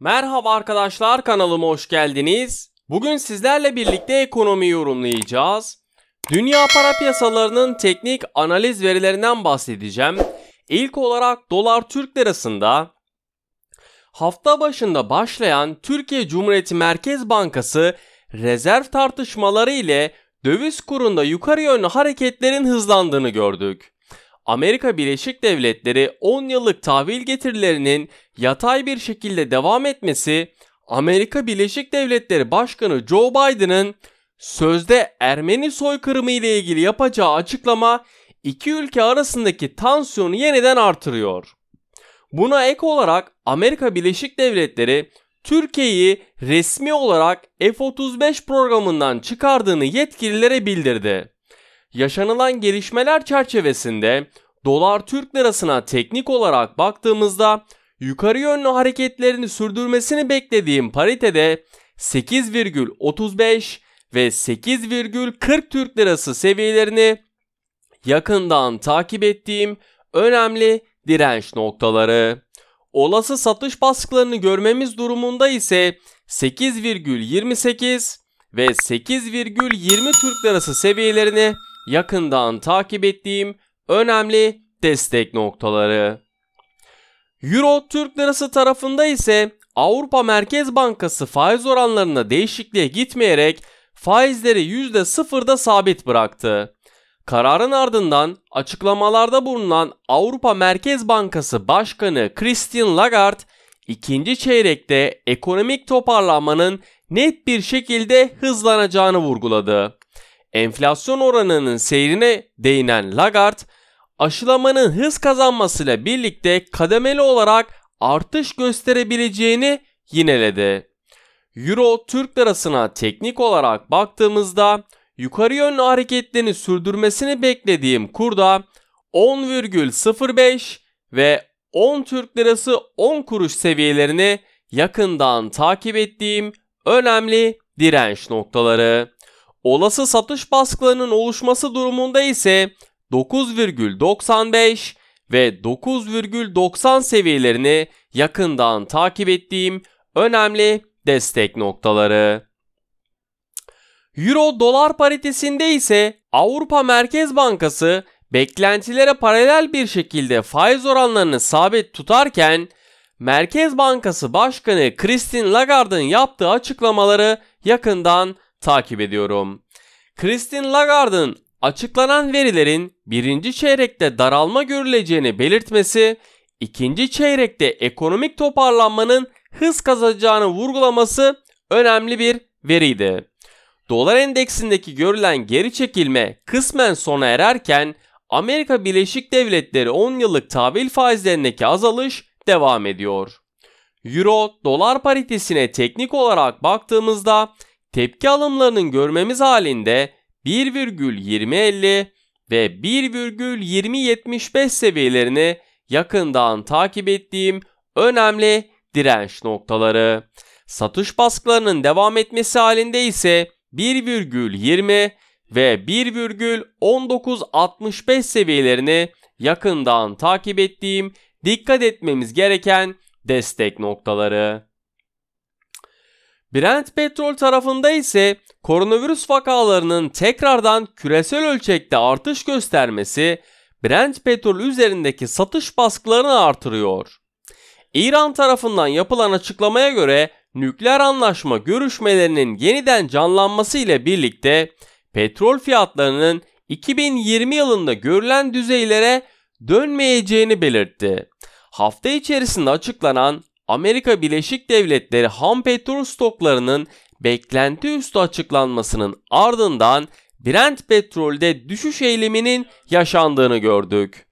Merhaba arkadaşlar kanalıma hoş geldiniz. Bugün sizlerle birlikte ekonomi yorumlayacağız. Dünya para piyasalarının teknik analiz verilerinden bahsedeceğim. İlk olarak dolar Türk lirasında hafta başında başlayan Türkiye Cumhuriyeti Merkez Bankası rezerv tartışmaları ile döviz kurunda yukarı yönlü hareketlerin hızlandığını gördük. Amerika Birleşik Devletleri 10 yıllık tahvil getirilerinin yatay bir şekilde devam etmesi Amerika Birleşik Devletleri Başkanı Joe Biden'ın sözde Ermeni soykırımı ile ilgili yapacağı açıklama iki ülke arasındaki tansiyonu yeniden artırıyor. Buna ek olarak Amerika Birleşik Devletleri Türkiye'yi resmi olarak F-35 programından çıkardığını yetkililere bildirdi yaşanılan gelişmeler çerçevesinde dolar Türk lirasına teknik olarak baktığımızda yukarı yönlü hareketlerini sürdürmesini beklediğim paritede 8,35 ve 8,40 Türk lirası seviyelerini yakından takip ettiğim önemli direnç noktaları. Olası satış baskılarını görmemiz durumunda ise 8,28 ve 8,20 Türk lirası seviyelerini yakından takip ettiğim önemli destek noktaları. Euro Türk Lirası tarafında ise Avrupa Merkez Bankası faiz oranlarında değişikliğe gitmeyerek faizleri %0'da sabit bıraktı. Kararın ardından açıklamalarda bulunan Avrupa Merkez Bankası Başkanı Christine Lagarde ikinci çeyrekte ekonomik toparlanmanın net bir şekilde hızlanacağını vurguladı enflasyon oranının seyrine değinen Lagarde, aşılamanın hız kazanmasıyla birlikte kademeli olarak artış gösterebileceğini yineledi. Euro Türk lirasına teknik olarak baktığımızda yukarı yönlü hareketlerini sürdürmesini beklediğim kurda 10,05 ve 10 Türk lirası 10 kuruş seviyelerini yakından takip ettiğim önemli direnç noktaları. Olası satış baskılarının oluşması durumunda ise 9,95 ve 9,90 seviyelerini yakından takip ettiğim önemli destek noktaları. Euro dolar paritesinde ise Avrupa Merkez Bankası beklentilere paralel bir şekilde faiz oranlarını sabit tutarken Merkez Bankası Başkanı Christine Lagarde'ın yaptığı açıklamaları yakından takip ediyorum. Christine Lagarde'ın açıklanan verilerin birinci çeyrekte daralma görüleceğini belirtmesi, ikinci çeyrekte ekonomik toparlanmanın hız kazanacağını vurgulaması önemli bir veriydi. Dolar endeksindeki görülen geri çekilme kısmen sona ererken Amerika Birleşik Devletleri 10 yıllık tahvil faizlerindeki azalış devam ediyor. Euro dolar paritesine teknik olarak baktığımızda tepki alımlarının görmemiz halinde 1,2050 ve 1,2075 seviyelerini yakından takip ettiğim önemli direnç noktaları. Satış baskılarının devam etmesi halinde ise 1,20 ve 1,1965 seviyelerini yakından takip ettiğim dikkat etmemiz gereken destek noktaları. Brent Petrol tarafında ise koronavirüs vakalarının tekrardan küresel ölçekte artış göstermesi Brent Petrol üzerindeki satış baskılarını artırıyor. İran tarafından yapılan açıklamaya göre nükleer anlaşma görüşmelerinin yeniden canlanması ile birlikte petrol fiyatlarının 2020 yılında görülen düzeylere dönmeyeceğini belirtti. Hafta içerisinde açıklanan Amerika Birleşik Devletleri ham petrol stoklarının beklenti üstü açıklanmasının ardından Brent petrolde düşüş eğiliminin yaşandığını gördük.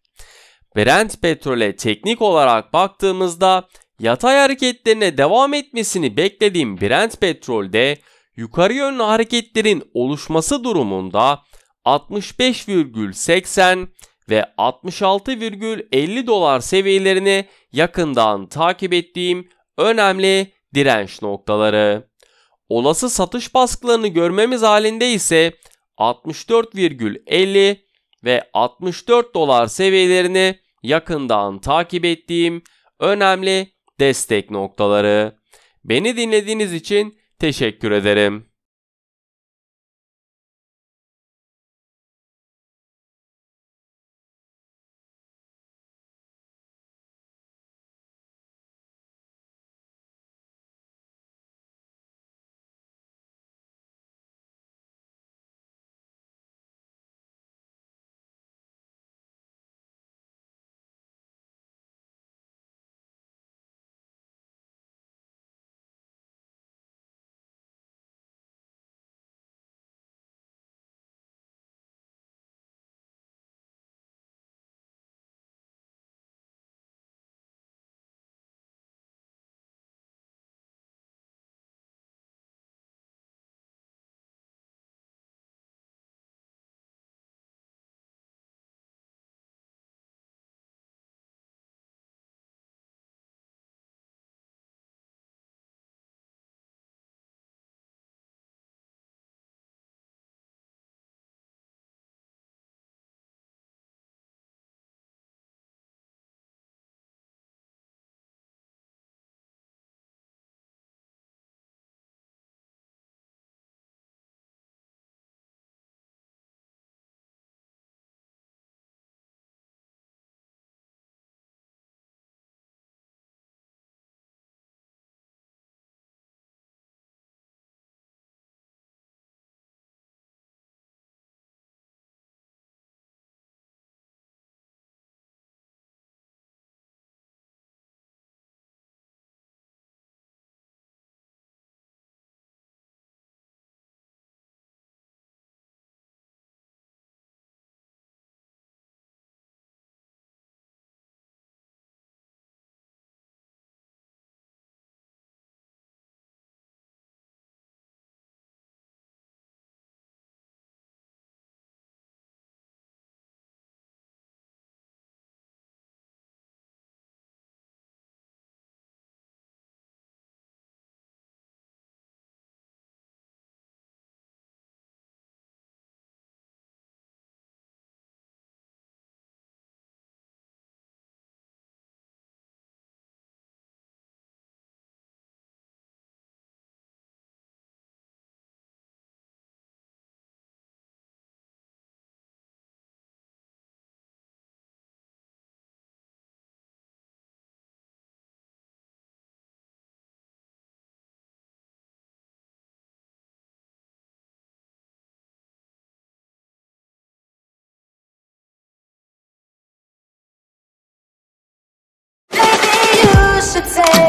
Brent petrole teknik olarak baktığımızda yatay hareketlerine devam etmesini beklediğim Brent petrolde yukarı yönlü hareketlerin oluşması durumunda 65,80 ve 66,50 dolar seviyelerini yakından takip ettiğim önemli direnç noktaları. Olası satış baskılarını görmemiz halinde ise 64,50 ve 64 dolar seviyelerini yakından takip ettiğim önemli destek noktaları. Beni dinlediğiniz için teşekkür ederim. should say.